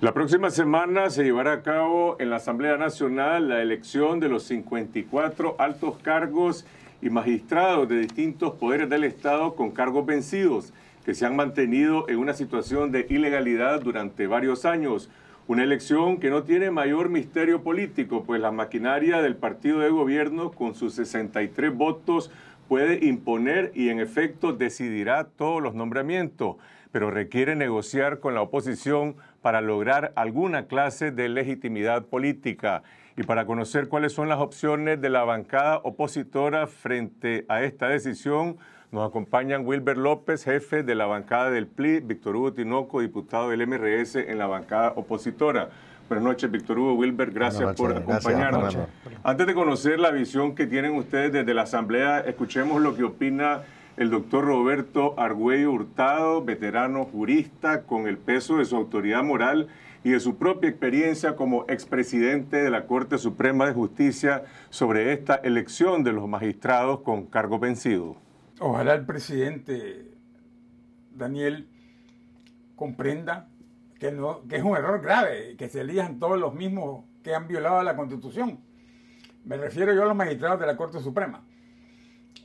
La próxima semana se llevará a cabo en la Asamblea Nacional la elección de los 54 altos cargos y magistrados de distintos poderes del Estado con cargos vencidos, que se han mantenido en una situación de ilegalidad durante varios años. Una elección que no tiene mayor misterio político, pues la maquinaria del partido de gobierno con sus 63 votos puede imponer y en efecto decidirá todos los nombramientos, pero requiere negociar con la oposición para lograr alguna clase de legitimidad política. Y para conocer cuáles son las opciones de la bancada opositora frente a esta decisión, nos acompañan Wilber López, jefe de la bancada del PLI, Víctor Hugo Tinoco, diputado del MRS en la bancada opositora. Buenas noches, Víctor Hugo Wilber, gracias por acompañarnos. Antes de conocer la visión que tienen ustedes desde la Asamblea, escuchemos lo que opina el doctor Roberto Argüello Hurtado, veterano jurista con el peso de su autoridad moral y de su propia experiencia como expresidente de la Corte Suprema de Justicia sobre esta elección de los magistrados con cargo vencido. Ojalá el presidente Daniel comprenda que, no, que es un error grave, que se elijan todos los mismos que han violado la Constitución. Me refiero yo a los magistrados de la Corte Suprema.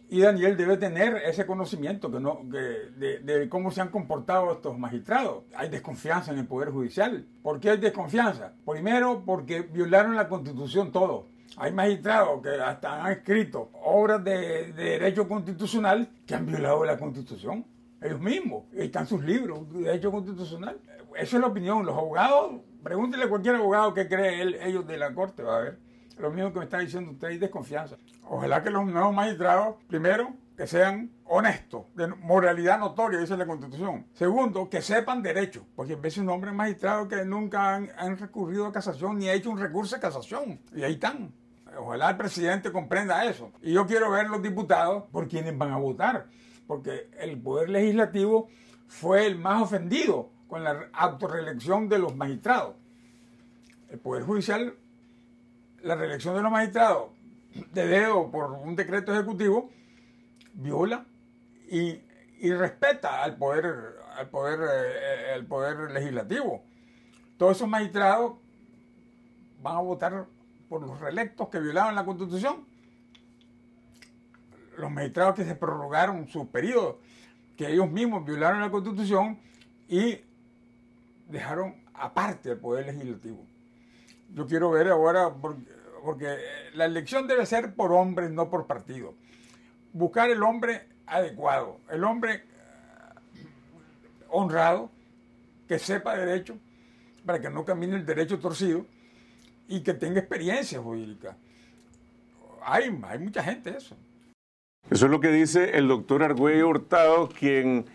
Y Daniel debe tener ese conocimiento que no, de, cómo se han comportado estos magistrados. Hay desconfianza en el Poder Judicial. ¿Por qué hay desconfianza? Primero, porque violaron la Constitución todo. Hay magistrados que hasta han escrito obras de, derecho constitucional que han violado la Constitución. Ellos mismos. Están sus libros de derecho constitucional. Esa es la opinión. Los abogados, pregúntele a cualquier abogado que cree ellos de la Corte, va a ver lo mismo que me está diciendo usted, hay desconfianza. Ojalá que los nuevos magistrados, primero, que sean honestos, de moralidad notoria, dice la Constitución. Segundo, que sepan derecho, porque a veces hombre magistrado que nunca han, recurrido a casación ni ha hecho un recurso de casación, y ahí están. Ojalá el presidente comprenda eso. Y yo quiero ver los diputados por quienes van a votar, porque el Poder Legislativo fue el más ofendido con la autorreelección de los magistrados. El Poder Judicial la reelección de los magistrados de dedo por un decreto ejecutivo viola y, respeta al poder, al poder, eh, poder legislativo. Todos esos magistrados van a votar por los reelectos que violaron la constitución. Los magistrados que se prorrogaron su periodo, que ellos mismos violaron la constitución y dejaron aparte el poder legislativo. Yo quiero ver ahora, porque eh, la elección debe ser por hombre, no por partido. Buscar el hombre adecuado, el hombre eh, honrado, que sepa derecho, para que no camine el derecho torcido y que tenga experiencia jurídica. Hay, hay mucha gente eso. Eso es lo que dice el doctor Argüello Hurtado, quien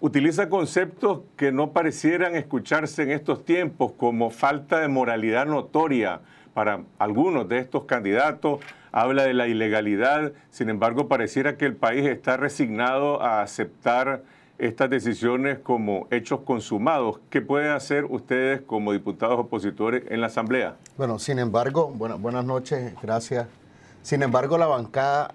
utiliza conceptos que no parecieran escucharse en estos tiempos, como falta de moralidad notoria, para algunos de estos candidatos, habla de la ilegalidad, sin embargo pareciera que el país está resignado a aceptar estas decisiones como hechos consumados. ¿Qué pueden hacer ustedes como diputados opositores en la Asamblea? Bueno, sin embargo, buenas noches, gracias. Sin embargo, la bancada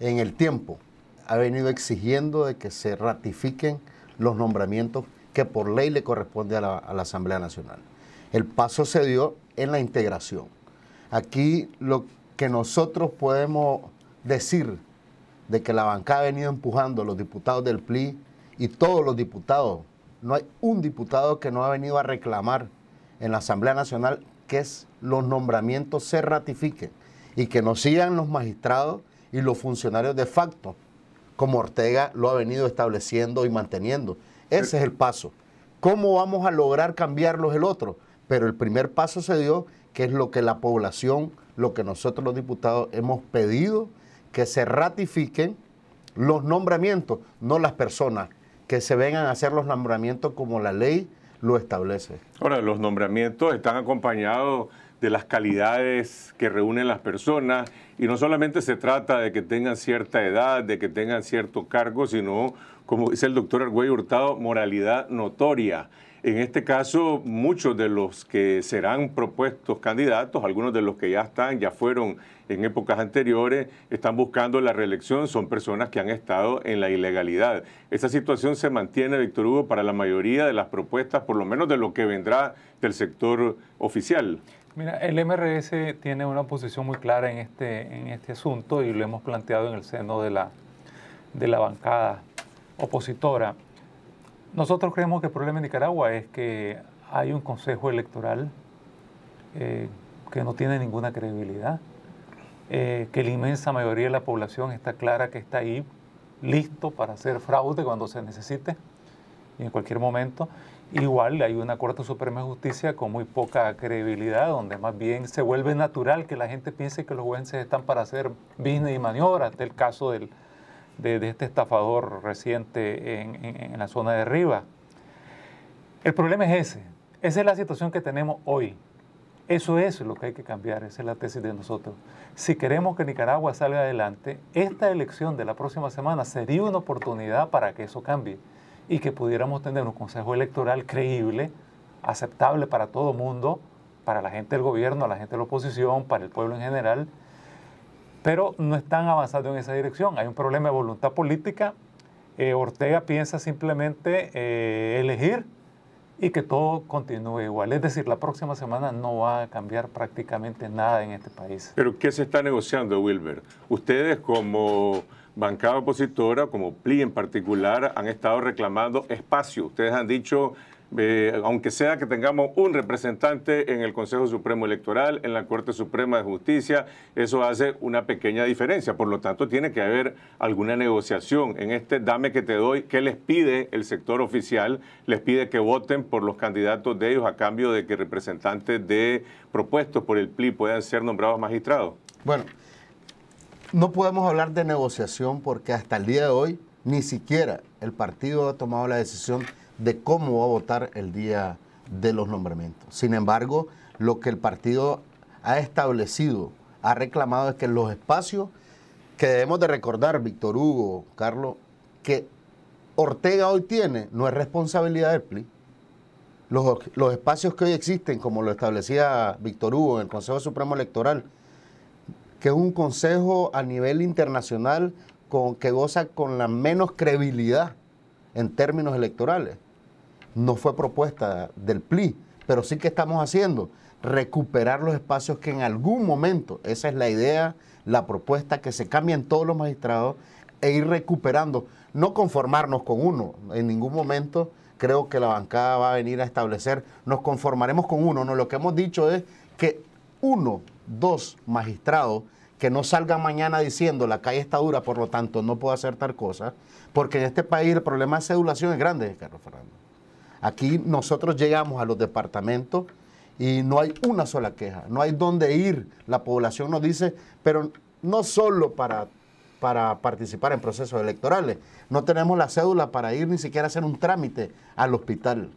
en el tiempo ha venido exigiendo de que se ratifiquen los nombramientos que por ley le corresponde a la Asamblea Nacional. El paso se dio en la integración. Aquí lo que nosotros podemos decir de que la bancada ha venido empujando los diputados del PLI y todos los diputados, no hay un diputado que no ha venido a reclamar en la Asamblea Nacional que los nombramientos se ratifiquen y que nos sigan los magistrados y los funcionarios de facto, como Ortega lo ha venido estableciendo y manteniendo. Ese es el paso. ¿Cómo vamos a lograr cambiarlos el otro? pero el primer paso se dio, que es lo que la población, lo que nosotros los diputados hemos pedido, que se ratifiquen los nombramientos, no las personas, que se vengan a hacer los nombramientos como la ley lo establece. Ahora, los nombramientos están acompañados de las calidades que reúnen las personas y no solamente se trata de que tengan cierta edad, de que tengan cierto cargo, sino, como dice el doctor Argüey Hurtado, moralidad notoria. En este caso, muchos de los que serán propuestos candidatos, algunos de los que ya están, ya fueron en épocas anteriores, están buscando la reelección, son personas que han estado en la ilegalidad. Esa situación se mantiene, Víctor Hugo, para la mayoría de las propuestas, por lo menos de lo que vendrá del sector oficial. Mira, el MRS tiene una posición muy clara en este, en este asunto y lo hemos planteado en el seno de la, de la bancada opositora. Nosotros creemos que el problema en Nicaragua es que hay un consejo electoral eh, que no tiene ninguna credibilidad, eh, que la inmensa mayoría de la población está clara que está ahí listo para hacer fraude cuando se necesite y en cualquier momento. Igual hay una Corte Suprema de Justicia con muy poca credibilidad, donde más bien se vuelve natural que la gente piense que los jueces están para hacer business y maniobras, del caso del, de, este estafador reciente en, la zona de arriba El problema es ese. Esa es la situación que tenemos hoy. Eso es lo que hay que cambiar, esa es la tesis de nosotros. Si queremos que Nicaragua salga adelante, esta elección de la próxima semana sería una oportunidad para que eso cambie y que pudiéramos tener un consejo electoral creíble, aceptable para todo mundo, para la gente del gobierno, la gente de la oposición, para el pueblo en general, pero no están avanzando en esa dirección. Hay un problema de voluntad política. Eh, Ortega piensa simplemente eh, elegir y que todo continúe igual. Es decir, la próxima semana no va a cambiar prácticamente nada en este país. Pero ¿qué se está negociando, Wilber? Ustedes como bancada opositora, como PLI en particular, han estado reclamando espacio. Ustedes han dicho eh, aunque sea que tengamos un representante en el Consejo Supremo Electoral, en la Corte Suprema de Justicia, eso hace una pequeña diferencia. Por lo tanto, tiene que haber alguna negociación en este dame que te doy, que les pide el sector oficial, les pide que voten por los candidatos de ellos a cambio de que representantes de propuestos por el PLI puedan ser nombrados magistrados. Bueno, no podemos hablar de negociación porque hasta el día de hoy ni siquiera el partido ha tomado la decisión de cómo va a votar el día de los nombramientos. Sin embargo, lo que el partido ha establecido, ha reclamado es que los espacios que debemos de recordar, Víctor Hugo, Carlos, que Ortega hoy tiene no es responsabilidad del PLI. Los, los espacios que hoy existen, como lo establecía Víctor Hugo en el Consejo Supremo Electoral, que es un consejo a nivel internacional con, que goza con la menos credibilidad en términos electorales no fue propuesta del PLI, pero sí que estamos haciendo recuperar los espacios que en algún momento, esa es la idea, la propuesta, que se cambien todos los magistrados e ir recuperando, no conformarnos con uno, en ningún momento creo que la bancada va a venir a establecer, nos conformaremos con uno, no, lo que hemos dicho es que uno, dos magistrados que no salgan mañana diciendo la calle está dura, por lo tanto no puedo hacer tal cosa, porque en este país el problema de sedulación es grande, Carlos Fernando. Aquí nosotros llegamos a los departamentos y no hay una sola queja, no hay dónde ir. La población nos dice, pero no solo para, para participar en procesos electorales, no tenemos la cédula para ir ni siquiera a hacer un trámite al hospital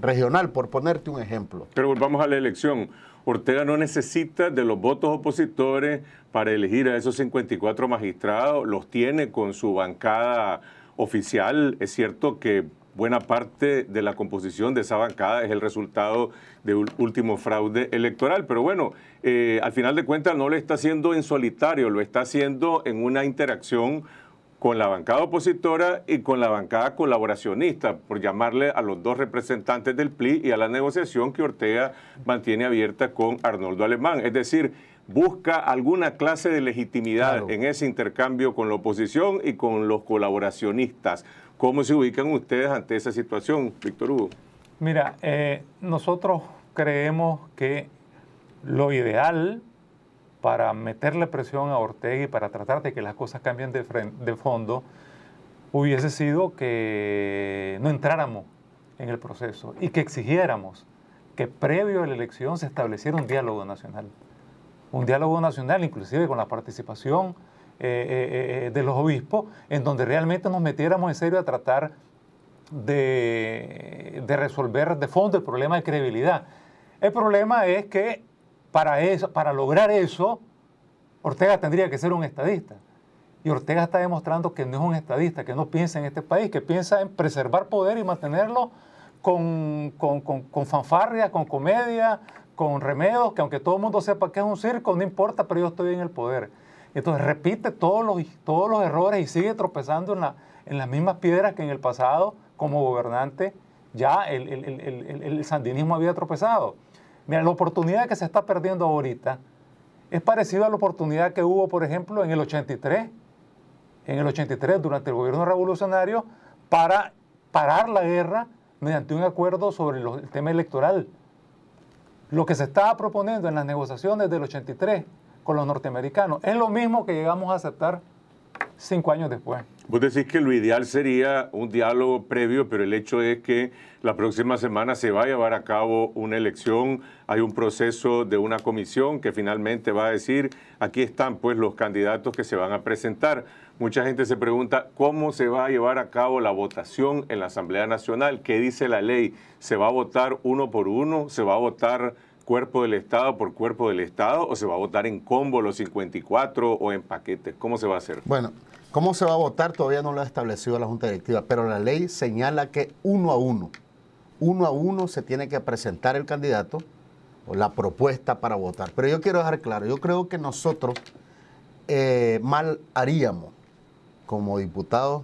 regional, por ponerte un ejemplo. Pero volvamos a la elección. Ortega no necesita de los votos opositores para elegir a esos 54 magistrados, los tiene con su bancada oficial. Es cierto que buena parte de la composición de esa bancada es el resultado de un último fraude electoral. Pero bueno, eh, al final de cuentas no lo está haciendo en solitario, lo está haciendo en una interacción con la bancada opositora y con la bancada colaboracionista, por llamarle a los dos representantes del PLI y a la negociación que Ortega mantiene abierta con Arnoldo Alemán. Es decir, busca alguna clase de legitimidad en ese intercambio con la oposición y con los colaboracionistas. ¿Cómo se ubican ustedes ante esa situación, Víctor Hugo? Mira, eh, nosotros creemos que lo ideal para meterle presión a Ortega y para tratar de que las cosas cambien de, de fondo hubiese sido que no entráramos en el proceso y que exigiéramos que previo a la elección se estableciera un diálogo nacional. Un diálogo nacional inclusive con la participación eh, eh, eh, de los obispos, en donde realmente nos metiéramos en serio a tratar de, resolver de fondo el problema de credibilidad. El problema es que para, eso, para lograr eso, Ortega tendría que ser un estadista. Y Ortega está demostrando que no es un estadista, que no piensa en este país, que piensa en preservar poder y mantenerlo con, con, con, con fanfarria, con comedia, con remedos que aunque todo el mundo sepa que es un circo, no importa, pero yo estoy en el poder. Entonces repite todos los, todos los errores y sigue tropezando en, las mismas piedras que en el pasado como gobernante ya el, sandinismo había tropezado. Mira, la oportunidad que se está perdiendo ahorita es parecida a la oportunidad que hubo, por ejemplo, en el 83, en el 83 durante el gobierno revolucionario, para parar la guerra mediante un acuerdo sobre el tema electoral. Lo que se estaba proponiendo en las negociaciones del 83 con los norteamericanos. Es lo mismo que llegamos a aceptar cinco años después. Vos decís que lo ideal sería un diálogo previo, pero el hecho es que la próxima semana se va a llevar a cabo una elección, hay un proceso de una comisión que finalmente va a decir, aquí están pues los candidatos que se van a presentar. Mucha gente se pregunta cómo se va a llevar a cabo la votación en la Asamblea Nacional, qué dice la ley, se va a votar uno por uno, se va a votar cuerpo del Estado por cuerpo del Estado o se va a votar en combo los 54 o en paquetes? ¿Cómo se va a hacer? Bueno, cómo se va a votar todavía no lo ha establecido la Junta Directiva, pero la ley señala que uno a uno, uno a uno se tiene que presentar el candidato o la propuesta para votar. Pero yo quiero dejar claro, yo creo que nosotros eh, mal haríamos como diputados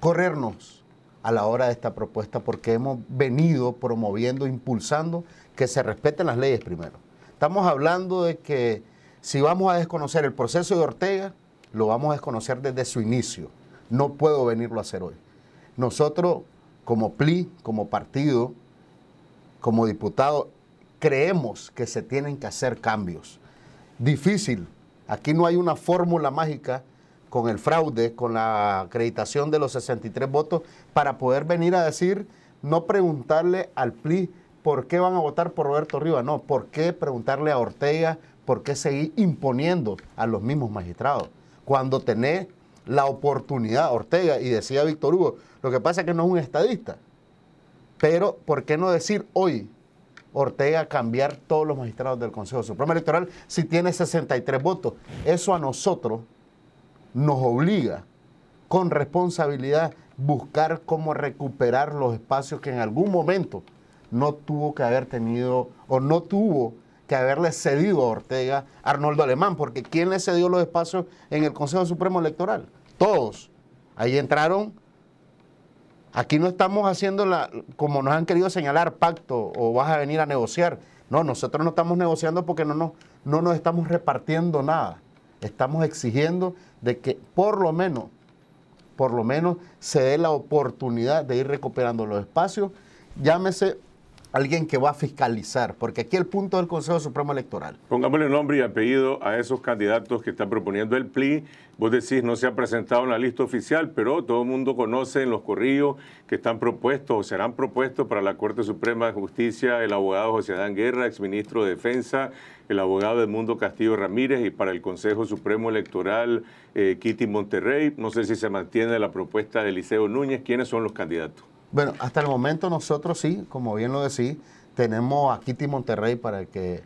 corrernos a la hora de esta propuesta porque hemos venido promoviendo, impulsando que se respeten las leyes primero. Estamos hablando de que si vamos a desconocer el proceso de Ortega, lo vamos a desconocer desde su inicio. No puedo venirlo a hacer hoy. Nosotros, como PLI, como partido, como diputado, creemos que se tienen que hacer cambios. Difícil. Aquí no hay una fórmula mágica con el fraude, con la acreditación de los 63 votos, para poder venir a decir, no preguntarle al PLI por qué van a votar por Roberto Rivas, no, por qué preguntarle a Ortega, por qué seguir imponiendo a los mismos magistrados, cuando tenés la oportunidad, Ortega, y decía Víctor Hugo, lo que pasa es que no es un estadista, pero ¿por qué no decir hoy? Ortega cambiar todos los magistrados del Consejo Supremo Electoral si tiene 63 votos. Eso a nosotros nos obliga con responsabilidad buscar cómo recuperar los espacios que en algún momento no tuvo que haber tenido o no tuvo que haberle cedido a Ortega Arnoldo Alemán, porque ¿quién le cedió los espacios en el Consejo Supremo Electoral? Todos. Ahí entraron. Aquí no estamos haciendo la, como nos han querido señalar, pacto o vas a venir a negociar. No, nosotros no estamos negociando porque no no nos estamos repartiendo nada. Estamos exigiendo de que por lo menos, por lo menos se dé la oportunidad de ir recuperando los espacios. Llámese alguien que va a fiscalizar, porque aquí el punto del Consejo Supremo Electoral. Pongámosle nombre y apellido a esos candidatos que están proponiendo el PLI. Vos decís, no se ha presentado en la lista oficial, pero todo el mundo conoce en los corrillos que están propuestos o serán propuestos para la Corte Suprema de Justicia el abogado José Adán Guerra, exministro de Defensa, el abogado Edmundo Castillo Ramírez y para el Consejo Supremo Electoral eh, Kitty Monterrey. No sé si se mantiene la propuesta de Eliseo Núñez. ¿Quiénes son los candidatos? Bueno, hasta el momento nosotros sí, como bien lo decís, tenemos a Kitty Monterrey para, que,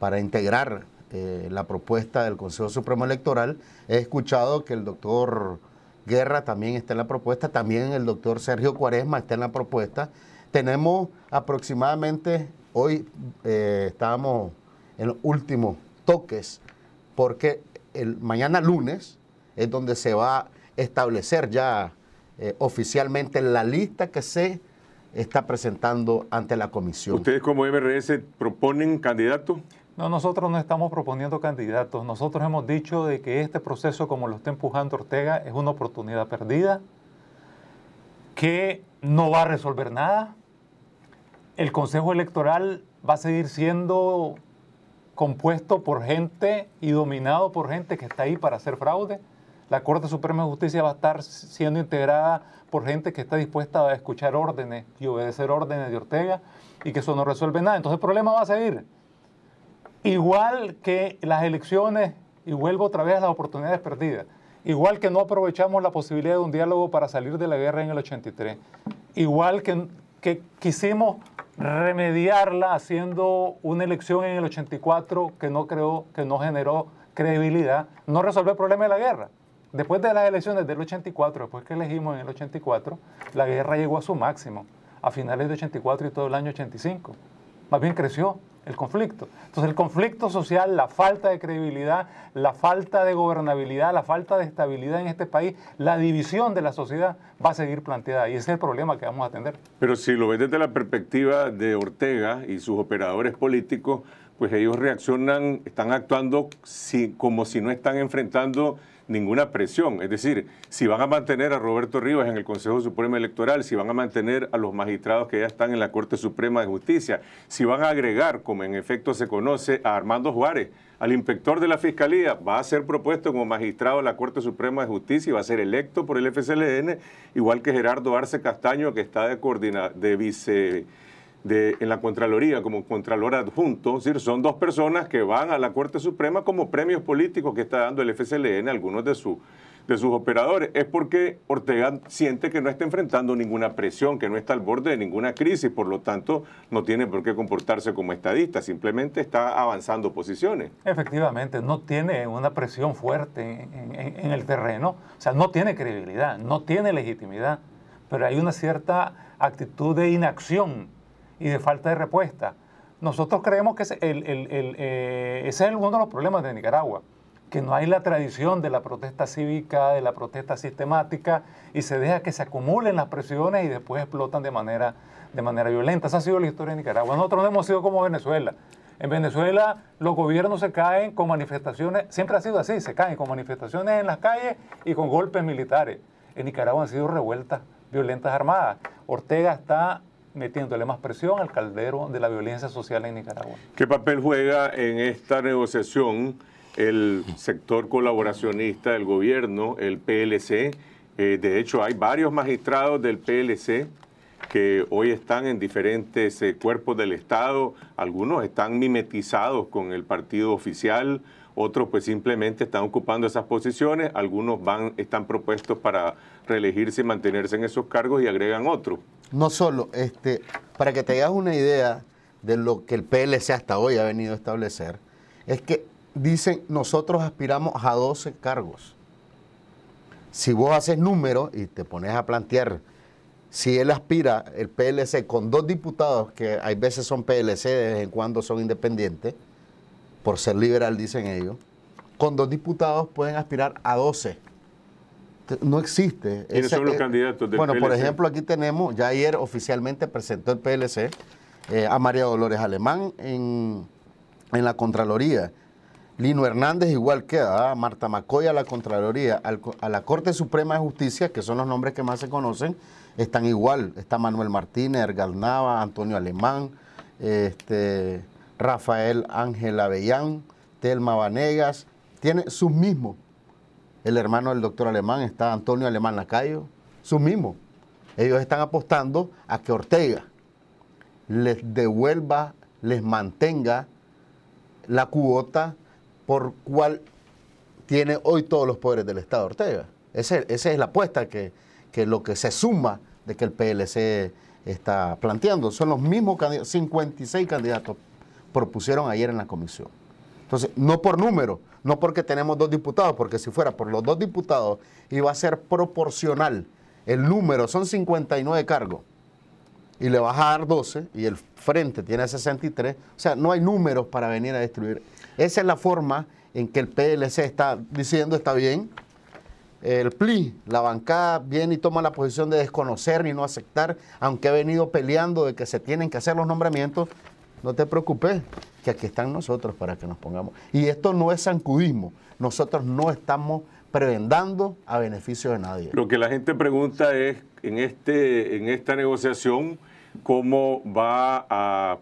para integrar eh, la propuesta del Consejo Supremo Electoral. He escuchado que el doctor Guerra también está en la propuesta, también el doctor Sergio Cuaresma está en la propuesta. Tenemos aproximadamente, hoy eh, estábamos en los últimos toques, porque el, mañana lunes es donde se va a establecer ya eh, oficialmente la lista que se está presentando ante la comisión. ¿Ustedes como MRS proponen candidatos? No, nosotros no estamos proponiendo candidatos. Nosotros hemos dicho de que este proceso, como lo está empujando Ortega, es una oportunidad perdida, que no va a resolver nada. El Consejo Electoral va a seguir siendo compuesto por gente y dominado por gente que está ahí para hacer fraude. La Corte Suprema de Justicia va a estar siendo integrada por gente que está dispuesta a escuchar órdenes y obedecer órdenes de Ortega y que eso no resuelve nada. Entonces el problema va a seguir. Igual que las elecciones, y vuelvo otra vez a las oportunidades perdidas, igual que no aprovechamos la posibilidad de un diálogo para salir de la guerra en el 83, igual que, que quisimos remediarla haciendo una elección en el 84 que no creó, que no generó credibilidad, no resolvió el problema de la guerra. Después de las elecciones del 84, después que elegimos en el 84, la guerra llegó a su máximo, a finales del 84 y todo el año 85. Más bien creció el conflicto. Entonces el conflicto social, la falta de credibilidad, la falta de gobernabilidad, la falta de estabilidad en este país, la división de la sociedad va a seguir planteada y ese es el problema que vamos a atender. Pero si lo ves desde la perspectiva de Ortega y sus operadores políticos, pues ellos reaccionan, están actuando como si no están enfrentando ninguna presión. Es decir, si van a mantener a Roberto Rivas en el Consejo Supremo Electoral, si van a mantener a los magistrados que ya están en la Corte Suprema de Justicia, si van a agregar, como en efecto se conoce, a Armando Juárez, al inspector de la Fiscalía, va a ser propuesto como magistrado de la Corte Suprema de Justicia y va a ser electo por el FCLN, igual que Gerardo Arce Castaño, que está de, de vice en la Contraloría como Contralor adjunto, decir, son dos personas que van a la Corte Suprema como premios políticos que está dando el FCLN a algunos de, de sus operadores. Es porque Ortega siente que no está enfrentando ninguna presión, que no está al borde de ninguna crisis, por lo tanto no tiene por qué comportarse como estadista, simplemente está avanzando posiciones. Efectivamente, no tiene una presión fuerte en, en el terreno, o sea, no tiene credibilidad, no tiene legitimidad, pero hay una cierta actitud de inacción y de falta de respuesta. Nosotros creemos que ese eh, es uno de los problemas de Nicaragua, que no hay la tradición de la protesta cívica, de la protesta sistemática, y se deja que se acumulen las presiones y después explotan de manera, de manera violenta. Esa ha sido la historia de Nicaragua. Nosotros no hemos sido como Venezuela. En Venezuela los gobiernos se caen con manifestaciones, siempre ha sido así, se caen con manifestaciones en las calles y con golpes militares. En Nicaragua han sido revueltas violentas armadas. Ortega está metiéndole más presión al caldero de la violencia social en Nicaragua. ¿Qué papel juega en esta negociación el sector colaboracionista del gobierno, el PLC? Eh, de hecho, hay varios magistrados del PLC que hoy están en diferentes eh, cuerpos del Estado, algunos están mimetizados con el partido oficial, otros pues simplemente están ocupando esas posiciones, algunos van, están propuestos para reelegirse y mantenerse en esos cargos y agregan otros. No solo, este, para que te hagas una idea de lo que el PLC hasta hoy ha venido a establecer, es que dicen nosotros aspiramos a 12 cargos. Si vos haces números y te pones a plantear si él aspira, el PLC, con dos diputados, que hay veces son PLC, de vez en cuando son independientes, por ser liberal, dicen ellos, con dos diputados pueden aspirar a 12. No existe. ¿Quiénes son los candidatos del Bueno, por ejemplo, aquí tenemos, ya ayer oficialmente presentó el PLC eh, a María Dolores Alemán en, la Contraloría. Lino Hernández igual queda, ¿ah? Marta Macoya a la Contraloría, a la Corte Suprema de Justicia, que son los nombres que más se conocen, están igual. Está Manuel Martínez, Ergal Nava, Antonio Alemán, este, Rafael Ángel Avellán, Telma Vanegas, tiene sus mismos. El hermano del doctor Alemán está Antonio Alemán Lacayo, sus mismos. Ellos están apostando a que Ortega les devuelva, les mantenga la cuota por cual tiene hoy todos los poderes del Estado Ortega. Ese, esa es la apuesta que, que lo que se suma de que el PLC está planteando. Son los mismos 56 candidatos propusieron ayer en la comisión. Entonces, no por número, no porque tenemos dos diputados, porque si fuera por los dos diputados iba a ser proporcional el número, son 59 cargos, y le vas a dar 12, y el frente tiene 63, o sea, no hay números para venir a destruir. Esa es la forma en que el PLC está diciendo está bien. El PLI, la bancada viene y toma la posición de desconocer y no aceptar, aunque ha venido peleando de que se tienen que hacer los nombramientos, no te preocupes, que aquí están nosotros para que nos pongamos. Y esto no es sancudismo, nosotros no estamos prebendando a beneficio de nadie. Lo que la gente pregunta es, en, este, esta negociación, ¿cómo va a,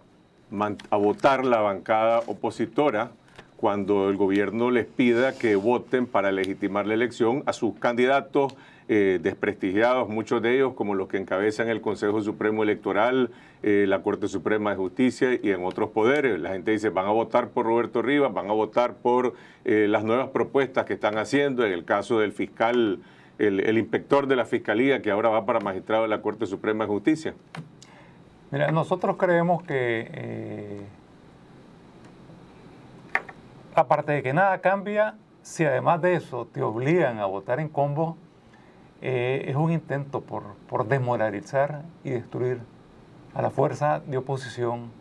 a votar la bancada opositora cuando el gobierno les pida que voten para legitimar la elección a sus candidatos eh, desprestigiados, muchos de ellos como los que encabezan el Consejo Supremo Electoral, eh, la Corte Suprema de Justicia y en otros poderes. La gente dice, van a votar por Roberto Rivas, van a votar por eh, las nuevas propuestas que están haciendo, en el caso del fiscal, el, el, inspector de la Fiscalía, que ahora va para magistrado de la Corte Suprema de Justicia. Mira, nosotros creemos que, aparte de que nada cambia, si además de eso te obligan a votar en combo, eh, es un intento por, por, desmoralizar y destruir a la fuerza de oposición,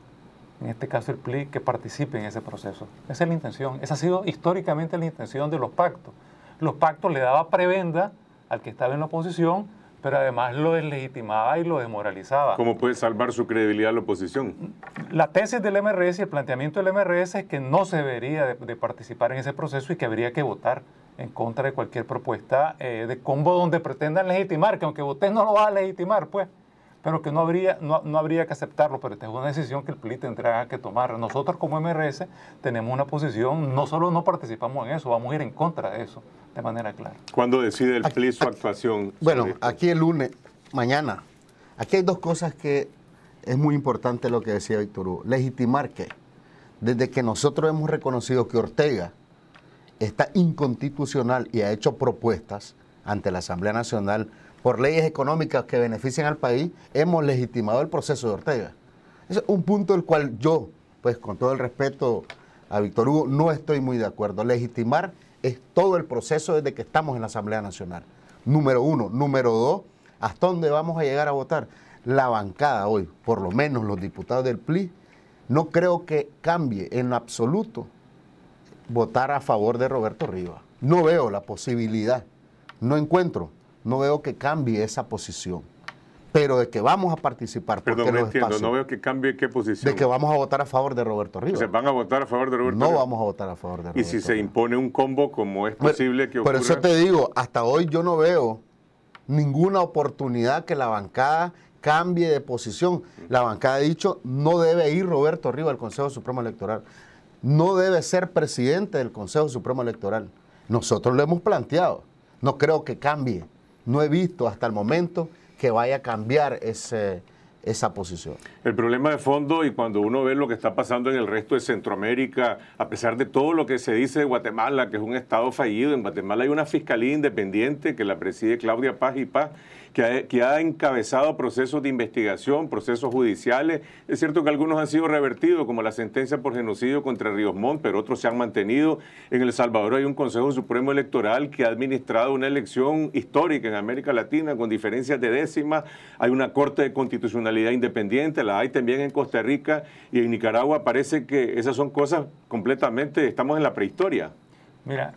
en este caso el PLI, que participe en ese proceso. Esa es la intención, esa ha sido históricamente la intención de los pactos. Los pactos le daba prebenda al que estaba en la oposición, pero además lo deslegitimaba y lo desmoralizaba. ¿Cómo puede salvar su credibilidad la oposición? La tesis del MRS y el planteamiento del MRS es que no se debería de participar en ese proceso y que habría que votar en contra de cualquier propuesta eh, de combo donde pretendan legitimar, que aunque usted no lo va a legitimar, pues, pero que no habría, no, habría que aceptarlo, pero esta es una decisión que el PLI tendrá que tomar. Nosotros como MRS tenemos una posición, no solo no participamos en eso, vamos a ir en contra de eso, de manera clara. ¿Cuándo decide el PLI su actuación? Bueno, aquí el lunes, mañana, aquí hay dos cosas que es muy importante lo que decía Víctor Hugo. Legitimar que, desde que nosotros hemos reconocido que Ortega está inconstitucional y ha hecho propuestas ante la Asamblea Nacional por leyes económicas que beneficien al país, hemos legitimado el proceso de Ortega. Es un punto el cual yo, pues con todo el respeto a Víctor Hugo, no estoy muy de acuerdo. Legitimar es todo el proceso desde que estamos en la Asamblea Nacional. Número uno. Número dos, ¿hasta dónde vamos a llegar a votar? La bancada hoy, por lo menos los diputados del PLI, no creo que cambie en absoluto votar a favor de Roberto Rivas. No veo la posibilidad, no encuentro, no veo que cambie esa posición. Pero de que vamos a participar. porque no veo que cambie qué posición. De que vamos a votar a favor de Roberto Rivas. ¿Se van a votar a favor de Roberto No vamos a votar a favor de Roberto ¿Y si se impone un combo como es posible que ocurra? Por eso te digo, hasta hoy yo no veo ninguna oportunidad que la bancada cambie de posición. La bancada ha dicho, no debe ir Roberto Rivas al Consejo Supremo Electoral no debe ser presidente del Consejo Supremo Electoral. Nosotros lo hemos planteado. No creo que cambie. No he visto hasta el momento que vaya a cambiar ese, esa posición. El problema de fondo y cuando uno ve lo que está pasando en el resto de Centroamérica, a pesar de todo lo que se dice de Guatemala, que es un estado fallido, en Guatemala hay una fiscalía independiente que la preside Claudia Paz y Paz, que ha, que ha encabezado procesos de investigación, procesos judiciales. Es cierto que algunos han sido revertidos, como la sentencia por genocidio contra Ríos Montt, pero otros se han mantenido. En El Salvador hay un Consejo Supremo Electoral que ha administrado una elección histórica en América Latina con diferencias de décimas. Hay una Corte de Constitucionalidad independiente, la hay también en Costa Rica y en Nicaragua parece que esas son cosas completamente, estamos en la prehistoria. Mira,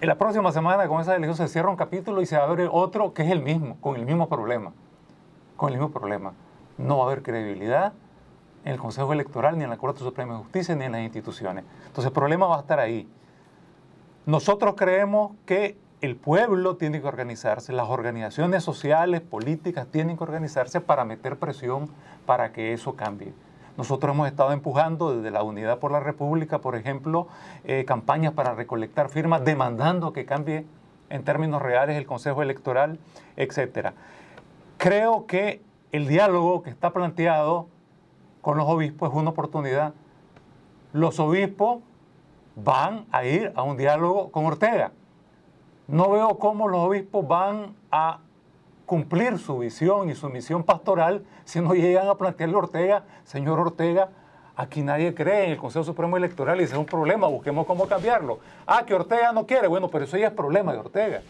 en la próxima semana con esa elección se cierra un capítulo y se abre otro que es el mismo, con el mismo problema, con el mismo problema. No va a haber credibilidad en el Consejo Electoral, ni en la Corte Suprema de Justicia, ni en las instituciones. Entonces el problema va a estar ahí. Nosotros creemos que el pueblo tiene que organizarse, las organizaciones sociales, políticas tienen que organizarse para meter presión para que eso cambie. Nosotros hemos estado empujando desde la Unidad por la República, por ejemplo, eh, campañas para recolectar firmas, demandando que cambie en términos reales el Consejo Electoral, etc. Creo que el diálogo que está planteado con los obispos es una oportunidad. Los obispos van a ir a un diálogo con Ortega no veo cómo los obispos van a cumplir su visión y su misión pastoral si no llegan a plantearle a Ortega, señor Ortega, aquí nadie cree en el Consejo Supremo Electoral y es un problema, busquemos cómo cambiarlo. Ah, que Ortega no quiere, bueno, pero eso ya es problema de Ortega.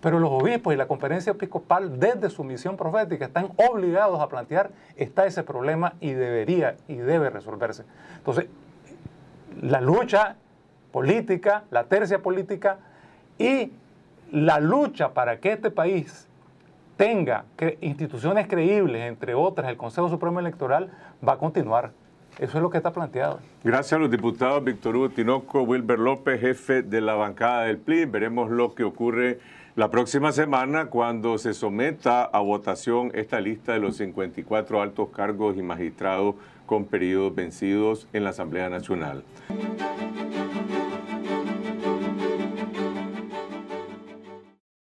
Pero los obispos y la conferencia episcopal, desde su misión profética, están obligados a plantear, está ese problema y debería y debe resolverse. Entonces, la lucha política, la tercia política, y la lucha para que este país tenga instituciones creíbles, entre otras el Consejo Supremo Electoral, va a continuar. Eso es lo que está planteado. Gracias a los diputados Víctor Hugo Tinoco, Wilber López, jefe de la bancada del PLI. Veremos lo que ocurre la próxima semana cuando se someta a votación esta lista de los 54 altos cargos y magistrados con periodos vencidos en la Asamblea Nacional.